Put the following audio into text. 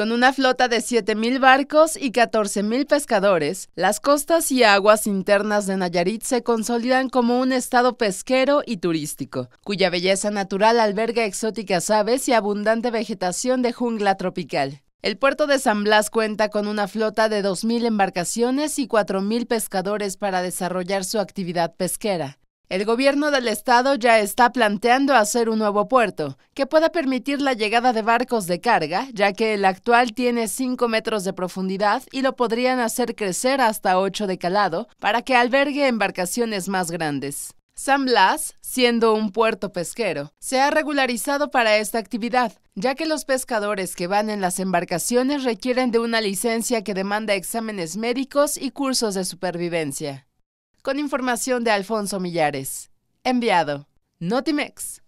Con una flota de 7.000 barcos y 14.000 pescadores, las costas y aguas internas de Nayarit se consolidan como un estado pesquero y turístico, cuya belleza natural alberga exóticas aves y abundante vegetación de jungla tropical. El puerto de San Blas cuenta con una flota de 2.000 embarcaciones y 4.000 pescadores para desarrollar su actividad pesquera. El gobierno del estado ya está planteando hacer un nuevo puerto que pueda permitir la llegada de barcos de carga, ya que el actual tiene 5 metros de profundidad y lo podrían hacer crecer hasta 8 de calado para que albergue embarcaciones más grandes. San Blas, siendo un puerto pesquero, se ha regularizado para esta actividad, ya que los pescadores que van en las embarcaciones requieren de una licencia que demanda exámenes médicos y cursos de supervivencia con información de Alfonso Millares. Enviado. Notimex.